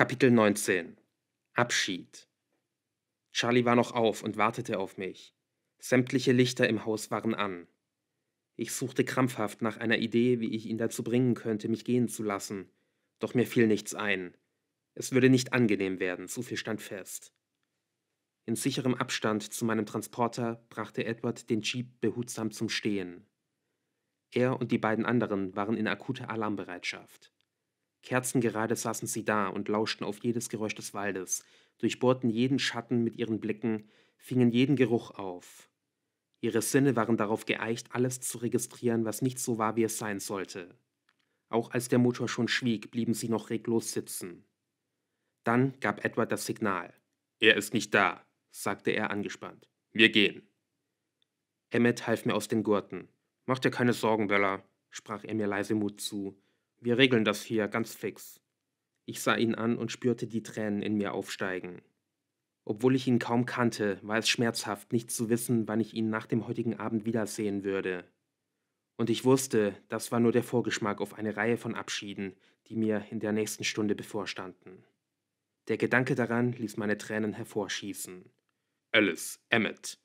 Kapitel 19 Abschied Charlie war noch auf und wartete auf mich. Sämtliche Lichter im Haus waren an. Ich suchte krampfhaft nach einer Idee, wie ich ihn dazu bringen könnte, mich gehen zu lassen, doch mir fiel nichts ein. Es würde nicht angenehm werden, so viel stand fest. In sicherem Abstand zu meinem Transporter brachte Edward den Jeep behutsam zum Stehen. Er und die beiden anderen waren in akuter Alarmbereitschaft. Kerzengerade saßen sie da und lauschten auf jedes Geräusch des Waldes, durchbohrten jeden Schatten mit ihren Blicken, fingen jeden Geruch auf. Ihre Sinne waren darauf geeicht, alles zu registrieren, was nicht so war, wie es sein sollte. Auch als der Motor schon schwieg, blieben sie noch reglos sitzen. Dann gab Edward das Signal. Er ist nicht da, sagte er angespannt. Wir gehen. Emmett half mir aus den Gurten. Mach dir keine Sorgen, Weller, sprach er mir leise Mut zu wir regeln das hier ganz fix. Ich sah ihn an und spürte die Tränen in mir aufsteigen. Obwohl ich ihn kaum kannte, war es schmerzhaft, nicht zu wissen, wann ich ihn nach dem heutigen Abend wiedersehen würde. Und ich wusste, das war nur der Vorgeschmack auf eine Reihe von Abschieden, die mir in der nächsten Stunde bevorstanden. Der Gedanke daran ließ meine Tränen hervorschießen. Alice, Emmett.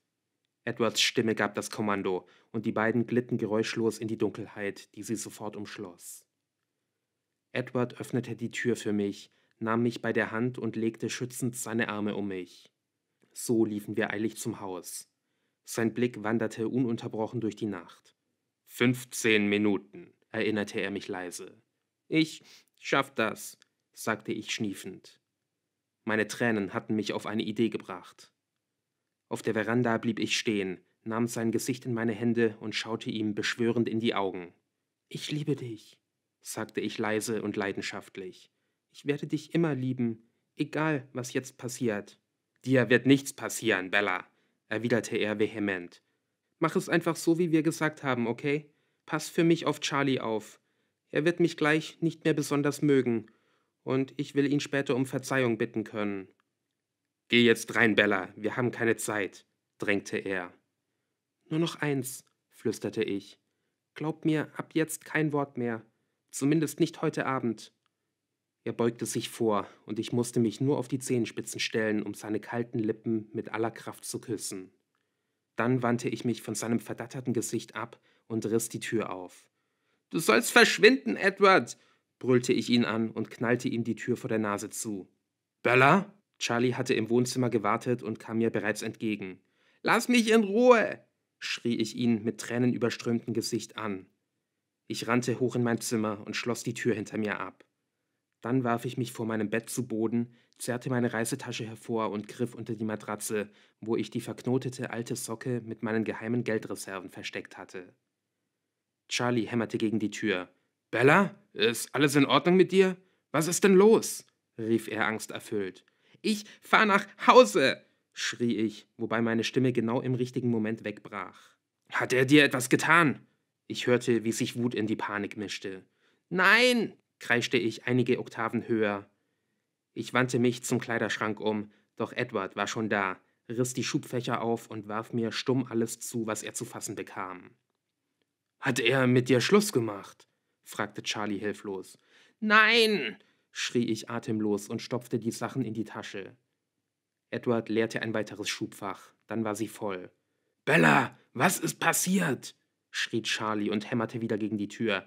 Edwards Stimme gab das Kommando, und die beiden glitten geräuschlos in die Dunkelheit, die sie sofort umschloss. Edward öffnete die Tür für mich, nahm mich bei der Hand und legte schützend seine Arme um mich. So liefen wir eilig zum Haus. Sein Blick wanderte ununterbrochen durch die Nacht. Fünfzehn Minuten, erinnerte er mich leise. Ich schaff das, sagte ich schniefend. Meine Tränen hatten mich auf eine Idee gebracht. Auf der Veranda blieb ich stehen, nahm sein Gesicht in meine Hände und schaute ihm beschwörend in die Augen. Ich liebe dich, sagte ich leise und leidenschaftlich. Ich werde dich immer lieben, egal was jetzt passiert. Dir wird nichts passieren, Bella, erwiderte er vehement. Mach es einfach so, wie wir gesagt haben, okay? Pass für mich auf Charlie auf. Er wird mich gleich nicht mehr besonders mögen, und ich will ihn später um Verzeihung bitten können. Geh jetzt rein, Bella, wir haben keine Zeit, drängte er. Nur noch eins, flüsterte ich. Glaub mir ab jetzt kein Wort mehr. Zumindest nicht heute Abend. Er beugte sich vor, und ich musste mich nur auf die Zehenspitzen stellen, um seine kalten Lippen mit aller Kraft zu küssen. Dann wandte ich mich von seinem verdatterten Gesicht ab und riss die Tür auf. Du sollst verschwinden, Edward! brüllte ich ihn an und knallte ihm die Tür vor der Nase zu. Bella? Charlie hatte im Wohnzimmer gewartet und kam mir bereits entgegen. Lass mich in Ruhe! schrie ich ihn mit tränenüberströmtem Gesicht an. Ich rannte hoch in mein Zimmer und schloss die Tür hinter mir ab. Dann warf ich mich vor meinem Bett zu Boden, zerrte meine Reisetasche hervor und griff unter die Matratze, wo ich die verknotete alte Socke mit meinen geheimen Geldreserven versteckt hatte. Charlie hämmerte gegen die Tür. Bella, ist alles in Ordnung mit dir? Was ist denn los? rief er angsterfüllt. Ich fahr nach Hause! schrie ich, wobei meine Stimme genau im richtigen Moment wegbrach. Hat er dir etwas getan? Ich hörte, wie sich Wut in die Panik mischte. Nein! kreischte ich einige Oktaven höher. Ich wandte mich zum Kleiderschrank um, doch Edward war schon da, riss die Schubfächer auf und warf mir stumm alles zu, was er zu fassen bekam. Hat er mit dir Schluss gemacht? fragte Charlie hilflos. Nein! schrie ich atemlos und stopfte die Sachen in die Tasche. Edward leerte ein weiteres Schubfach, dann war sie voll. Bella, was ist passiert? schrie Charlie und hämmerte wieder gegen die Tür.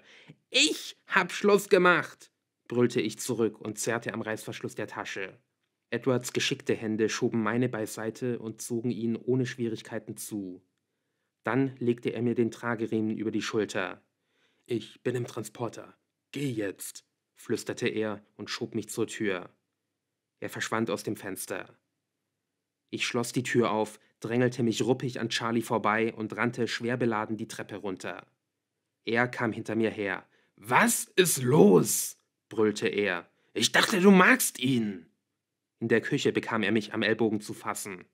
Ich hab Schluss gemacht, brüllte ich zurück und zerrte am Reißverschluss der Tasche. Edwards geschickte Hände schoben meine beiseite und zogen ihn ohne Schwierigkeiten zu. Dann legte er mir den Trageriemen über die Schulter. Ich bin im Transporter. Geh jetzt, flüsterte er und schob mich zur Tür. Er verschwand aus dem Fenster. Ich schloss die Tür auf, drängelte mich ruppig an Charlie vorbei und rannte schwer beladen die Treppe runter. Er kam hinter mir her. Was ist los? brüllte er. Ich dachte, du magst ihn. In der Küche bekam er mich am Ellbogen zu fassen.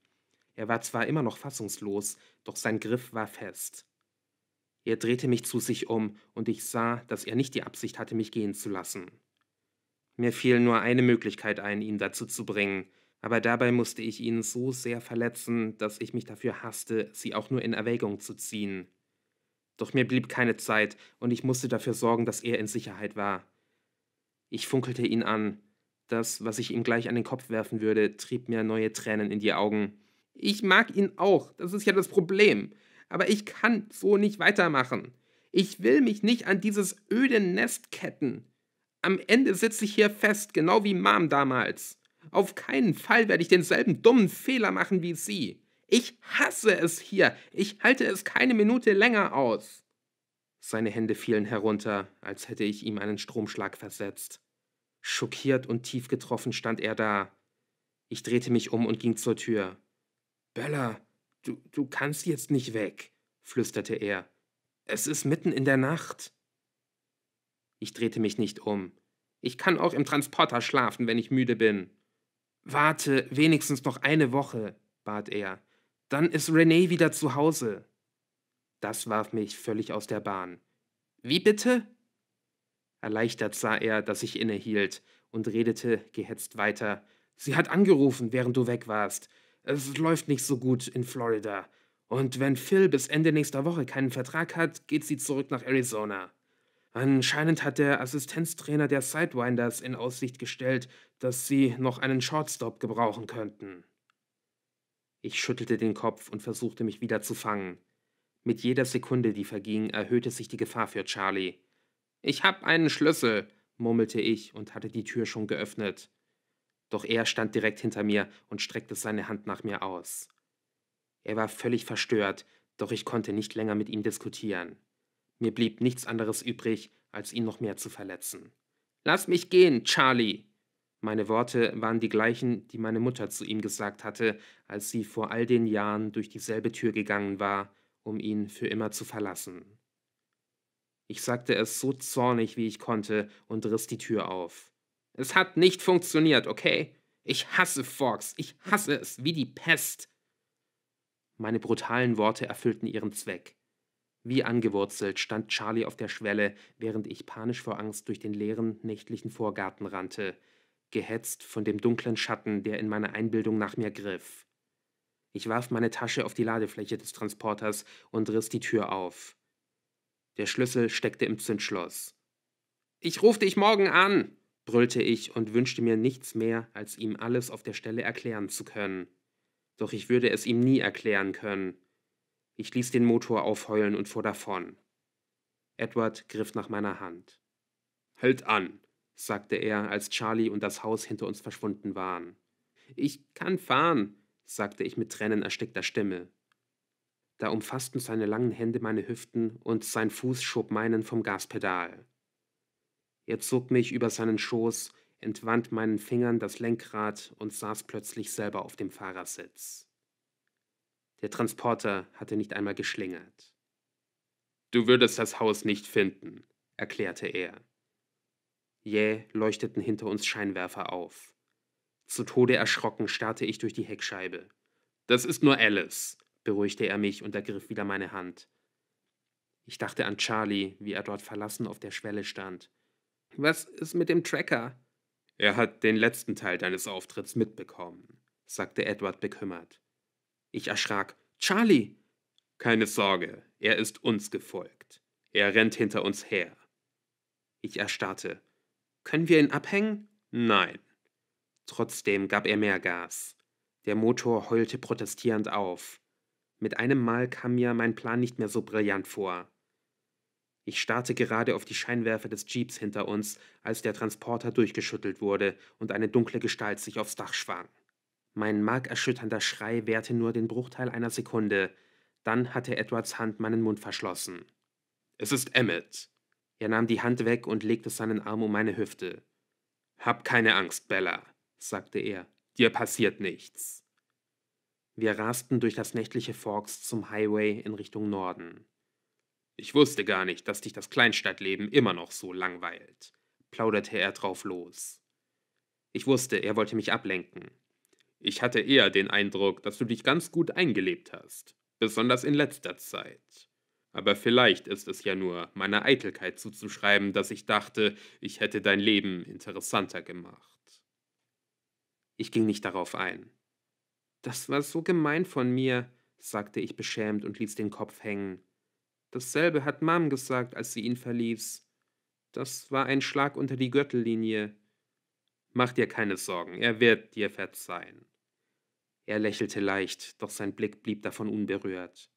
Er war zwar immer noch fassungslos, doch sein Griff war fest. Er drehte mich zu sich um, und ich sah, dass er nicht die Absicht hatte, mich gehen zu lassen. Mir fiel nur eine Möglichkeit ein, ihn dazu zu bringen, aber dabei musste ich ihn so sehr verletzen, dass ich mich dafür hasste, sie auch nur in Erwägung zu ziehen. Doch mir blieb keine Zeit, und ich musste dafür sorgen, dass er in Sicherheit war. Ich funkelte ihn an. Das, was ich ihm gleich an den Kopf werfen würde, trieb mir neue Tränen in die Augen. Ich mag ihn auch, das ist ja das Problem. Aber ich kann so nicht weitermachen. Ich will mich nicht an dieses öde Nest ketten. Am Ende sitze ich hier fest, genau wie Mom damals. Auf keinen Fall werde ich denselben dummen Fehler machen wie Sie. Ich hasse es hier. Ich halte es keine Minute länger aus. Seine Hände fielen herunter, als hätte ich ihm einen Stromschlag versetzt. Schockiert und tief getroffen stand er da. Ich drehte mich um und ging zur Tür. Bella, du, du kannst jetzt nicht weg, flüsterte er. Es ist mitten in der Nacht. Ich drehte mich nicht um. Ich kann auch im Transporter schlafen, wenn ich müde bin. Warte wenigstens noch eine Woche, bat er. Dann ist René wieder zu Hause. Das warf mich völlig aus der Bahn. Wie bitte? Erleichtert sah er, dass ich innehielt und redete gehetzt weiter. Sie hat angerufen, während du weg warst. Es läuft nicht so gut in Florida. Und wenn Phil bis Ende nächster Woche keinen Vertrag hat, geht sie zurück nach Arizona. Anscheinend hat der Assistenztrainer der Sidewinders in Aussicht gestellt, dass sie noch einen Shortstop gebrauchen könnten. Ich schüttelte den Kopf und versuchte mich wieder zu fangen. Mit jeder Sekunde, die verging, erhöhte sich die Gefahr für Charlie. Ich hab einen Schlüssel, murmelte ich und hatte die Tür schon geöffnet. Doch er stand direkt hinter mir und streckte seine Hand nach mir aus. Er war völlig verstört, doch ich konnte nicht länger mit ihm diskutieren. Mir blieb nichts anderes übrig, als ihn noch mehr zu verletzen. Lass mich gehen, Charlie! Meine Worte waren die gleichen, die meine Mutter zu ihm gesagt hatte, als sie vor all den Jahren durch dieselbe Tür gegangen war, um ihn für immer zu verlassen. Ich sagte es so zornig, wie ich konnte, und riss die Tür auf. Es hat nicht funktioniert, okay? Ich hasse Fox, ich hasse es wie die Pest. Meine brutalen Worte erfüllten ihren Zweck. Wie angewurzelt stand Charlie auf der Schwelle, während ich panisch vor Angst durch den leeren nächtlichen Vorgarten rannte, gehetzt von dem dunklen Schatten, der in meiner Einbildung nach mir griff. Ich warf meine Tasche auf die Ladefläche des Transporters und riss die Tür auf. Der Schlüssel steckte im Zündschloss. Ich rufe dich morgen an, brüllte ich und wünschte mir nichts mehr, als ihm alles auf der Stelle erklären zu können. Doch ich würde es ihm nie erklären können. Ich ließ den Motor aufheulen und fuhr davon. Edward griff nach meiner Hand. Halt an, sagte er, als Charlie und das Haus hinter uns verschwunden waren. Ich kann fahren, sagte ich mit Tränen erstickter Stimme. Da umfassten seine langen Hände meine Hüften und sein Fuß schob meinen vom Gaspedal. Er zog mich über seinen Schoß, entwand meinen Fingern das Lenkrad und saß plötzlich selber auf dem Fahrersitz. Der Transporter hatte nicht einmal geschlingert. Du würdest das Haus nicht finden, erklärte er. Jäh leuchteten hinter uns Scheinwerfer auf. Zu Tode erschrocken starrte ich durch die Heckscheibe. Das ist nur Alice, beruhigte er mich und ergriff wieder meine Hand. Ich dachte an Charlie, wie er dort verlassen auf der Schwelle stand. Was ist mit dem Tracker? Er hat den letzten Teil deines Auftritts mitbekommen, sagte Edward bekümmert. Ich erschrak. Charlie! Keine Sorge, er ist uns gefolgt. Er rennt hinter uns her. Ich erstarrte. Können wir ihn abhängen? Nein. Trotzdem gab er mehr Gas. Der Motor heulte protestierend auf. Mit einem Mal kam mir mein Plan nicht mehr so brillant vor. Ich starrte gerade auf die Scheinwerfer des Jeeps hinter uns, als der Transporter durchgeschüttelt wurde und eine dunkle Gestalt sich aufs Dach schwang. Mein markerschütternder Schrei währte nur den Bruchteil einer Sekunde. Dann hatte Edwards Hand meinen Mund verschlossen. Es ist Emmett. Er nahm die Hand weg und legte seinen Arm um meine Hüfte. Hab keine Angst, Bella, sagte er. Dir passiert nichts. Wir rasten durch das nächtliche Forks zum Highway in Richtung Norden. Ich wusste gar nicht, dass dich das Kleinstadtleben immer noch so langweilt, plauderte er drauf los. Ich wusste, er wollte mich ablenken. Ich hatte eher den Eindruck, dass du dich ganz gut eingelebt hast, besonders in letzter Zeit. Aber vielleicht ist es ja nur meiner Eitelkeit zuzuschreiben, dass ich dachte, ich hätte dein Leben interessanter gemacht. Ich ging nicht darauf ein. Das war so gemein von mir, sagte ich beschämt und ließ den Kopf hängen. Dasselbe hat Mom gesagt, als sie ihn verließ. Das war ein Schlag unter die Gürtellinie. Mach dir keine Sorgen, er wird dir verzeihen. Er lächelte leicht, doch sein Blick blieb davon unberührt.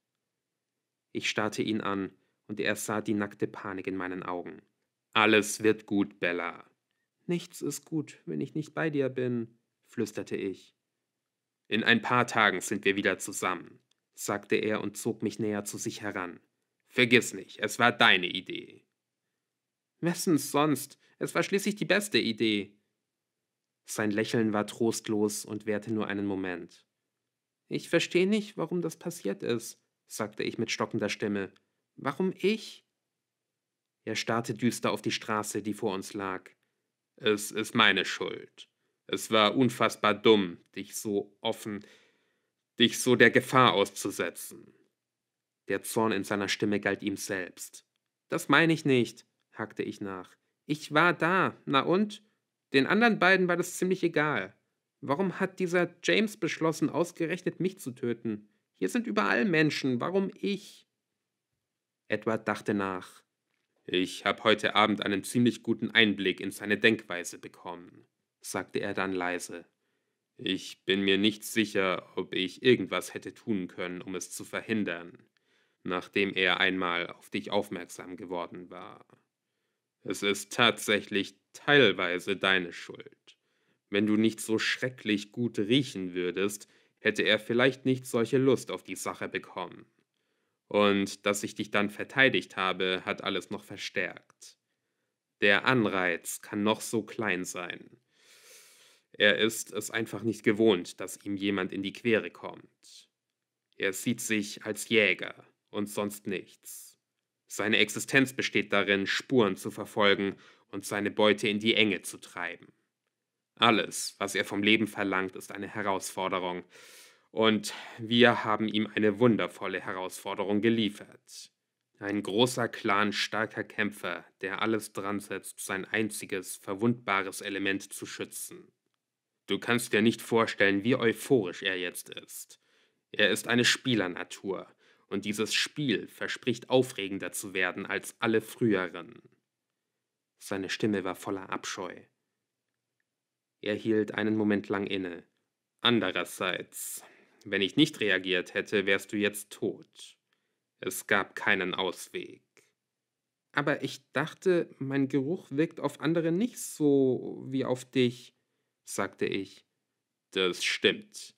Ich starrte ihn an, und er sah die nackte Panik in meinen Augen. Alles wird gut, Bella. Nichts ist gut, wenn ich nicht bei dir bin, flüsterte ich. In ein paar Tagen sind wir wieder zusammen, sagte er und zog mich näher zu sich heran. Vergiss nicht, es war deine Idee. Wessen sonst? Es war schließlich die beste Idee. Sein Lächeln war trostlos und währte nur einen Moment. Ich verstehe nicht, warum das passiert ist, sagte ich mit stockender Stimme. Warum ich? Er starrte düster auf die Straße, die vor uns lag. Es ist meine Schuld. Es war unfassbar dumm, dich so offen, dich so der Gefahr auszusetzen. Der Zorn in seiner Stimme galt ihm selbst. Das meine ich nicht, hakte ich nach. Ich war da, na und? Den anderen beiden war das ziemlich egal. Warum hat dieser James beschlossen, ausgerechnet mich zu töten? Hier sind überall Menschen, warum ich? Edward dachte nach. Ich habe heute Abend einen ziemlich guten Einblick in seine Denkweise bekommen, sagte er dann leise. Ich bin mir nicht sicher, ob ich irgendwas hätte tun können, um es zu verhindern, nachdem er einmal auf dich aufmerksam geworden war. Es ist tatsächlich teilweise deine Schuld. Wenn du nicht so schrecklich gut riechen würdest, hätte er vielleicht nicht solche Lust auf die Sache bekommen. Und dass ich dich dann verteidigt habe, hat alles noch verstärkt. Der Anreiz kann noch so klein sein. Er ist es einfach nicht gewohnt, dass ihm jemand in die Quere kommt. Er sieht sich als Jäger und sonst nichts. Seine Existenz besteht darin, Spuren zu verfolgen und seine Beute in die Enge zu treiben. Alles, was er vom Leben verlangt, ist eine Herausforderung. Und wir haben ihm eine wundervolle Herausforderung geliefert. Ein großer Clan starker Kämpfer, der alles dran setzt, sein einziges, verwundbares Element zu schützen. Du kannst dir nicht vorstellen, wie euphorisch er jetzt ist. Er ist eine Spielernatur, und dieses Spiel verspricht aufregender zu werden als alle früheren. Seine Stimme war voller Abscheu. Er hielt einen Moment lang inne. Andererseits, wenn ich nicht reagiert hätte, wärst du jetzt tot. Es gab keinen Ausweg. Aber ich dachte, mein Geruch wirkt auf andere nicht so wie auf dich, sagte ich. Das stimmt.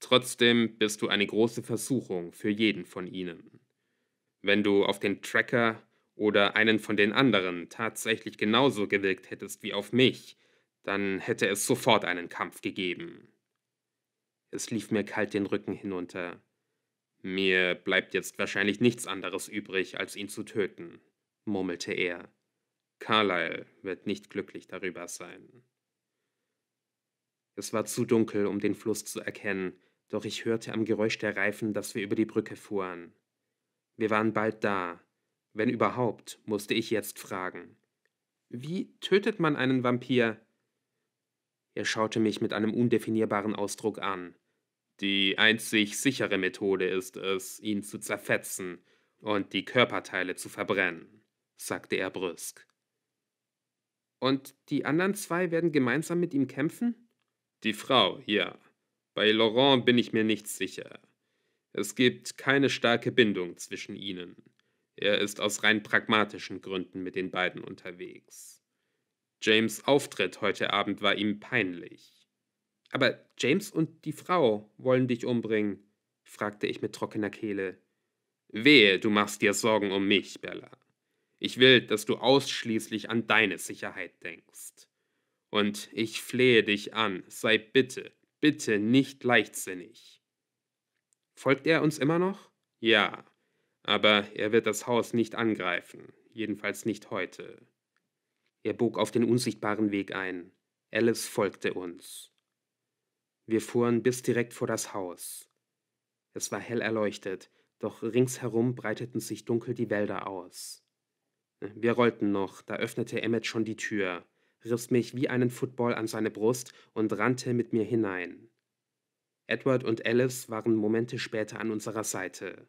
Trotzdem bist du eine große Versuchung für jeden von ihnen. Wenn du auf den Tracker oder einen von den anderen tatsächlich genauso gewirkt hättest wie auf mich, dann hätte es sofort einen Kampf gegeben. Es lief mir kalt den Rücken hinunter. Mir bleibt jetzt wahrscheinlich nichts anderes übrig, als ihn zu töten, murmelte er. Carlyle wird nicht glücklich darüber sein. Es war zu dunkel, um den Fluss zu erkennen, doch ich hörte am Geräusch der Reifen, dass wir über die Brücke fuhren. Wir waren bald da. Wenn überhaupt, musste ich jetzt fragen. Wie tötet man einen Vampir? Er schaute mich mit einem undefinierbaren Ausdruck an. Die einzig sichere Methode ist es, ihn zu zerfetzen und die Körperteile zu verbrennen, sagte er brüsk. Und die anderen zwei werden gemeinsam mit ihm kämpfen? Die Frau, ja. Bei Laurent bin ich mir nicht sicher. Es gibt keine starke Bindung zwischen ihnen. Er ist aus rein pragmatischen Gründen mit den beiden unterwegs. James Auftritt heute Abend war ihm peinlich. Aber James und die Frau wollen dich umbringen, fragte ich mit trockener Kehle. Wehe, du machst dir Sorgen um mich, Bella. Ich will, dass du ausschließlich an deine Sicherheit denkst. Und ich flehe dich an, sei bitte bitte nicht leichtsinnig. Folgt er uns immer noch? Ja, aber er wird das Haus nicht angreifen, jedenfalls nicht heute. Er bog auf den unsichtbaren Weg ein. Alice folgte uns. Wir fuhren bis direkt vor das Haus. Es war hell erleuchtet, doch ringsherum breiteten sich dunkel die Wälder aus. Wir rollten noch, da öffnete Emmett schon die Tür riss mich wie einen Football an seine Brust und rannte mit mir hinein. Edward und Alice waren Momente später an unserer Seite.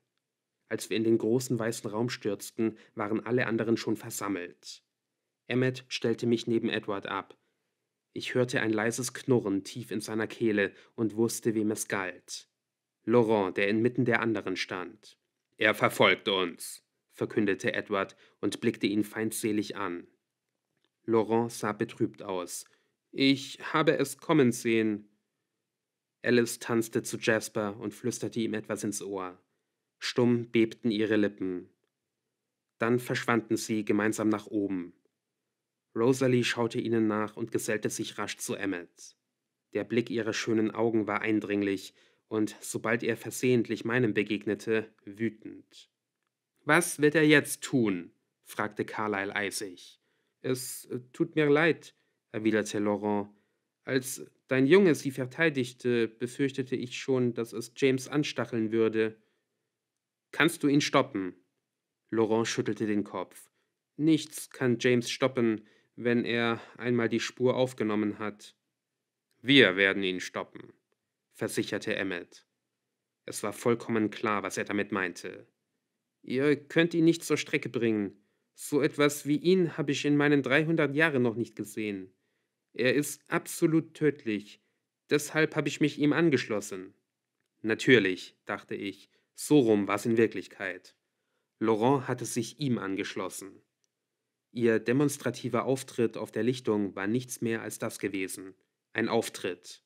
Als wir in den großen weißen Raum stürzten, waren alle anderen schon versammelt. Emmett stellte mich neben Edward ab. Ich hörte ein leises Knurren tief in seiner Kehle und wusste, wem es galt. Laurent, der inmitten der anderen stand. Er verfolgt uns, verkündete Edward und blickte ihn feindselig an. Laurent sah betrübt aus. Ich habe es kommen sehen. Alice tanzte zu Jasper und flüsterte ihm etwas ins Ohr. Stumm bebten ihre Lippen. Dann verschwanden sie gemeinsam nach oben. Rosalie schaute ihnen nach und gesellte sich rasch zu Emmett. Der Blick ihrer schönen Augen war eindringlich und, sobald er versehentlich meinem begegnete, wütend. Was wird er jetzt tun? fragte Carlyle eisig. Es äh, tut mir leid, erwiderte Laurent. Als dein Junge sie verteidigte, befürchtete ich schon, dass es James anstacheln würde. Kannst du ihn stoppen? Laurent schüttelte den Kopf. Nichts kann James stoppen, wenn er einmal die Spur aufgenommen hat. Wir werden ihn stoppen, versicherte Emmett. Es war vollkommen klar, was er damit meinte. Ihr könnt ihn nicht zur Strecke bringen. So etwas wie ihn habe ich in meinen 300 Jahren noch nicht gesehen. Er ist absolut tödlich. Deshalb habe ich mich ihm angeschlossen. Natürlich, dachte ich, so rum war es in Wirklichkeit. Laurent hatte sich ihm angeschlossen. Ihr demonstrativer Auftritt auf der Lichtung war nichts mehr als das gewesen. Ein Auftritt.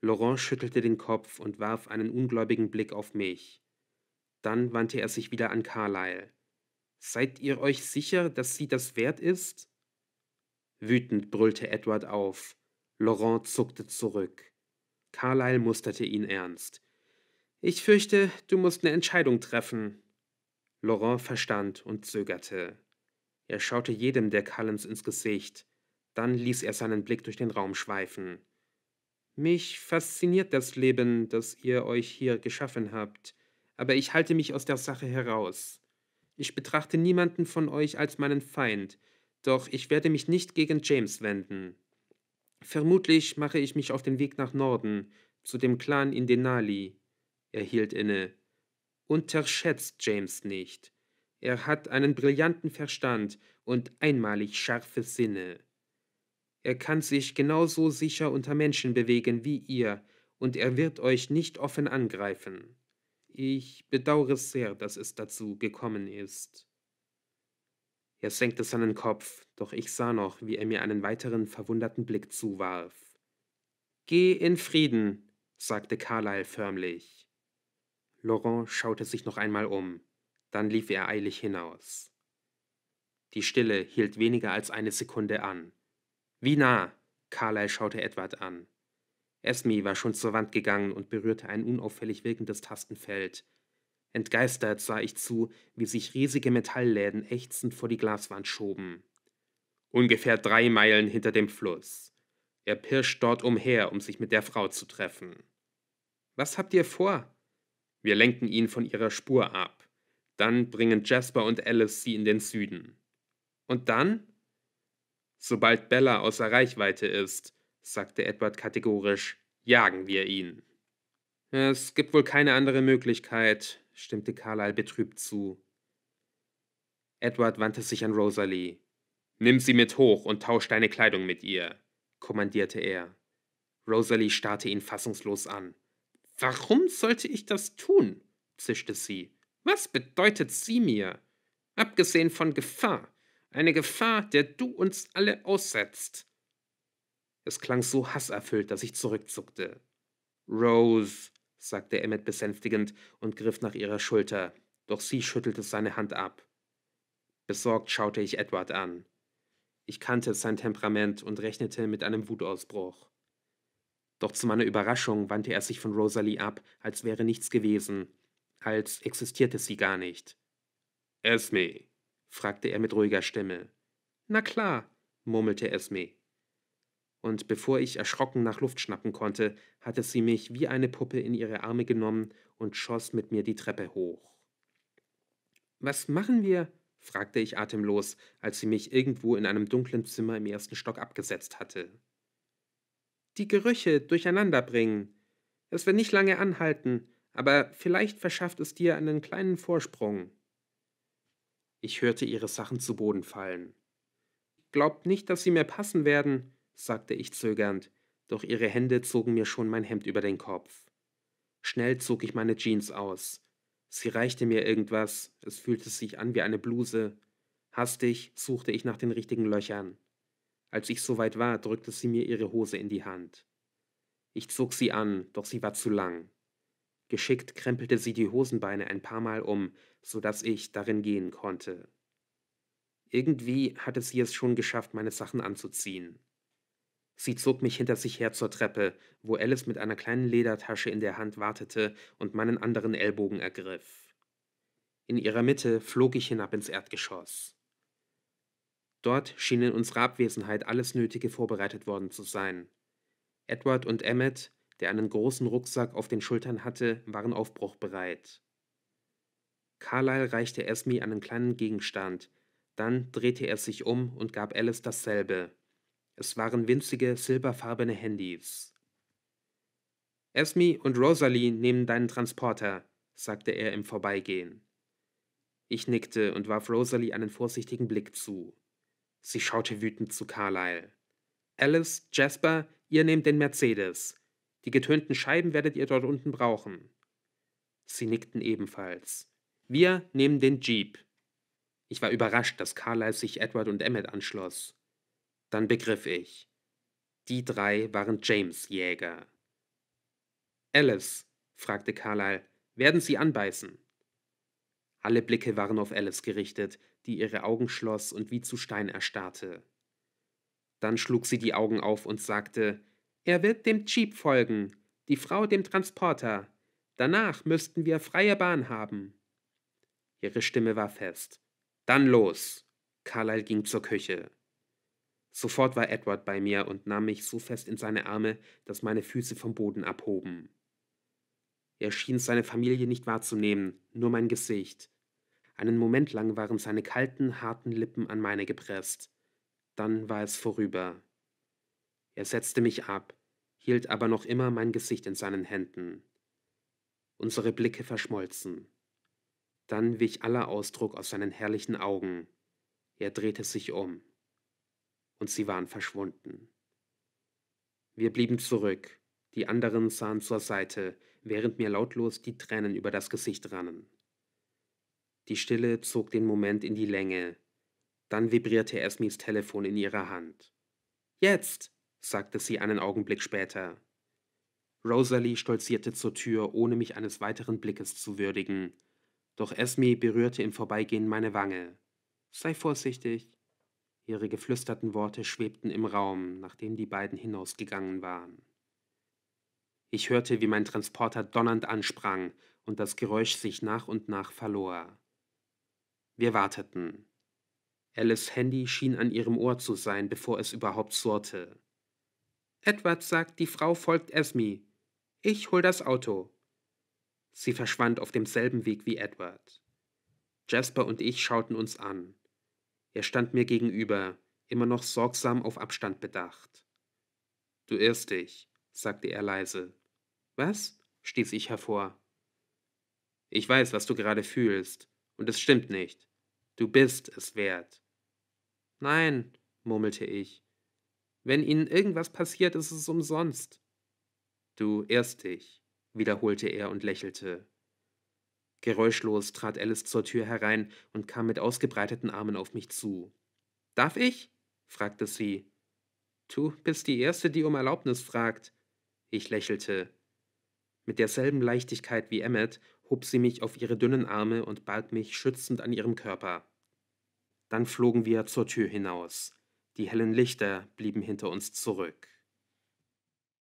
Laurent schüttelte den Kopf und warf einen ungläubigen Blick auf mich. Dann wandte er sich wieder an Carlyle. Seid ihr euch sicher, dass sie das wert ist? Wütend brüllte Edward auf. Laurent zuckte zurück. Carlyle musterte ihn ernst. Ich fürchte, du musst eine Entscheidung treffen. Laurent verstand und zögerte. Er schaute jedem der Cullens ins Gesicht. Dann ließ er seinen Blick durch den Raum schweifen. Mich fasziniert das Leben, das ihr euch hier geschaffen habt, aber ich halte mich aus der Sache heraus. Ich betrachte niemanden von euch als meinen Feind, doch ich werde mich nicht gegen James wenden. Vermutlich mache ich mich auf den Weg nach Norden, zu dem Clan in Denali. Er hielt inne. Unterschätzt James nicht. Er hat einen brillanten Verstand und einmalig scharfe Sinne. Er kann sich genauso sicher unter Menschen bewegen wie ihr, und er wird euch nicht offen angreifen. Ich bedauere sehr, dass es dazu gekommen ist. Er senkte seinen Kopf, doch ich sah noch, wie er mir einen weiteren verwunderten Blick zuwarf. Geh in Frieden, sagte Carlyle förmlich. Laurent schaute sich noch einmal um, dann lief er eilig hinaus. Die Stille hielt weniger als eine Sekunde an. Wie nah? Carlyle schaute Edward an. Esmi war schon zur Wand gegangen und berührte ein unauffällig wirkendes Tastenfeld. Entgeistert sah ich zu, wie sich riesige Metallläden ächzend vor die Glaswand schoben. Ungefähr drei Meilen hinter dem Fluss. Er pirscht dort umher, um sich mit der Frau zu treffen. Was habt ihr vor? Wir lenken ihn von ihrer Spur ab. Dann bringen Jasper und Alice sie in den Süden. Und dann? Sobald Bella außer Reichweite ist, sagte Edward kategorisch, jagen wir ihn. Es gibt wohl keine andere Möglichkeit, stimmte Carlyle betrübt zu. Edward wandte sich an Rosalie. Nimm sie mit hoch und tausch deine Kleidung mit ihr, kommandierte er. Rosalie starrte ihn fassungslos an. Warum sollte ich das tun? zischte sie. Was bedeutet sie mir? Abgesehen von Gefahr, eine Gefahr, der du uns alle aussetzt. Es klang so hasserfüllt, dass ich zurückzuckte. Rose, sagte Emmett besänftigend und griff nach ihrer Schulter, doch sie schüttelte seine Hand ab. Besorgt schaute ich Edward an. Ich kannte sein Temperament und rechnete mit einem Wutausbruch. Doch zu meiner Überraschung wandte er sich von Rosalie ab, als wäre nichts gewesen, als existierte sie gar nicht. Esme, fragte er mit ruhiger Stimme. Na klar, murmelte Esme und bevor ich erschrocken nach Luft schnappen konnte, hatte sie mich wie eine Puppe in ihre Arme genommen und schoss mit mir die Treppe hoch. Was machen wir? fragte ich atemlos, als sie mich irgendwo in einem dunklen Zimmer im ersten Stock abgesetzt hatte. Die Gerüche durcheinander bringen. Es wird nicht lange anhalten, aber vielleicht verschafft es dir einen kleinen Vorsprung. Ich hörte ihre Sachen zu Boden fallen. Glaubt nicht, dass sie mir passen werden, sagte ich zögernd, doch ihre Hände zogen mir schon mein Hemd über den Kopf. Schnell zog ich meine Jeans aus. Sie reichte mir irgendwas, es fühlte sich an wie eine Bluse. Hastig suchte ich nach den richtigen Löchern. Als ich soweit war, drückte sie mir ihre Hose in die Hand. Ich zog sie an, doch sie war zu lang. Geschickt krempelte sie die Hosenbeine ein paar Mal um, so dass ich darin gehen konnte. Irgendwie hatte sie es schon geschafft, meine Sachen anzuziehen. Sie zog mich hinter sich her zur Treppe, wo Alice mit einer kleinen Ledertasche in der Hand wartete und meinen anderen Ellbogen ergriff. In ihrer Mitte flog ich hinab ins Erdgeschoss. Dort schien in unserer Abwesenheit alles Nötige vorbereitet worden zu sein. Edward und Emmett, der einen großen Rucksack auf den Schultern hatte, waren aufbruchbereit. Carlyle reichte Esme einen kleinen Gegenstand, dann drehte er sich um und gab Alice dasselbe. Es waren winzige, silberfarbene Handys. Esme und Rosalie nehmen deinen Transporter, sagte er im Vorbeigehen. Ich nickte und warf Rosalie einen vorsichtigen Blick zu. Sie schaute wütend zu Carlyle. Alice, Jasper, ihr nehmt den Mercedes. Die getönten Scheiben werdet ihr dort unten brauchen. Sie nickten ebenfalls. Wir nehmen den Jeep. Ich war überrascht, dass Carlyle sich Edward und Emmett anschloss. Dann begriff ich. Die drei waren James Jäger. Alice, fragte Carlyle, werden Sie anbeißen? Alle Blicke waren auf Alice gerichtet, die ihre Augen schloss und wie zu Stein erstarrte. Dann schlug sie die Augen auf und sagte: Er wird dem Jeep folgen, die Frau dem Transporter. Danach müssten wir freie Bahn haben. Ihre Stimme war fest. Dann los! Carlyle ging zur Küche. Sofort war Edward bei mir und nahm mich so fest in seine Arme, dass meine Füße vom Boden abhoben. Er schien seine Familie nicht wahrzunehmen, nur mein Gesicht. Einen Moment lang waren seine kalten, harten Lippen an meine gepresst. Dann war es vorüber. Er setzte mich ab, hielt aber noch immer mein Gesicht in seinen Händen. Unsere Blicke verschmolzen. Dann wich aller Ausdruck aus seinen herrlichen Augen. Er drehte sich um und sie waren verschwunden. Wir blieben zurück, die anderen sahen zur Seite, während mir lautlos die Tränen über das Gesicht rannen. Die Stille zog den Moment in die Länge, dann vibrierte Esmis Telefon in ihrer Hand. Jetzt, sagte sie einen Augenblick später. Rosalie stolzierte zur Tür, ohne mich eines weiteren Blickes zu würdigen, doch Esme berührte im Vorbeigehen meine Wange. Sei vorsichtig. Ihre geflüsterten Worte schwebten im Raum, nachdem die beiden hinausgegangen waren. Ich hörte, wie mein Transporter donnernd ansprang und das Geräusch sich nach und nach verlor. Wir warteten. Alice Handy schien an ihrem Ohr zu sein, bevor es überhaupt surrte. Edward sagt, die Frau folgt Esmi. Ich hol das Auto. Sie verschwand auf demselben Weg wie Edward. Jasper und ich schauten uns an. Er stand mir gegenüber, immer noch sorgsam auf Abstand bedacht. Du irrst dich, sagte er leise. Was? stieß ich hervor. Ich weiß, was du gerade fühlst, und es stimmt nicht. Du bist es wert. Nein, murmelte ich. Wenn ihnen irgendwas passiert, ist es umsonst. Du irrst dich, wiederholte er und lächelte. Geräuschlos trat Alice zur Tür herein und kam mit ausgebreiteten Armen auf mich zu. Darf ich? fragte sie. Du bist die Erste, die um Erlaubnis fragt. Ich lächelte. Mit derselben Leichtigkeit wie Emmet hob sie mich auf ihre dünnen Arme und balg mich schützend an ihrem Körper. Dann flogen wir zur Tür hinaus. Die hellen Lichter blieben hinter uns zurück.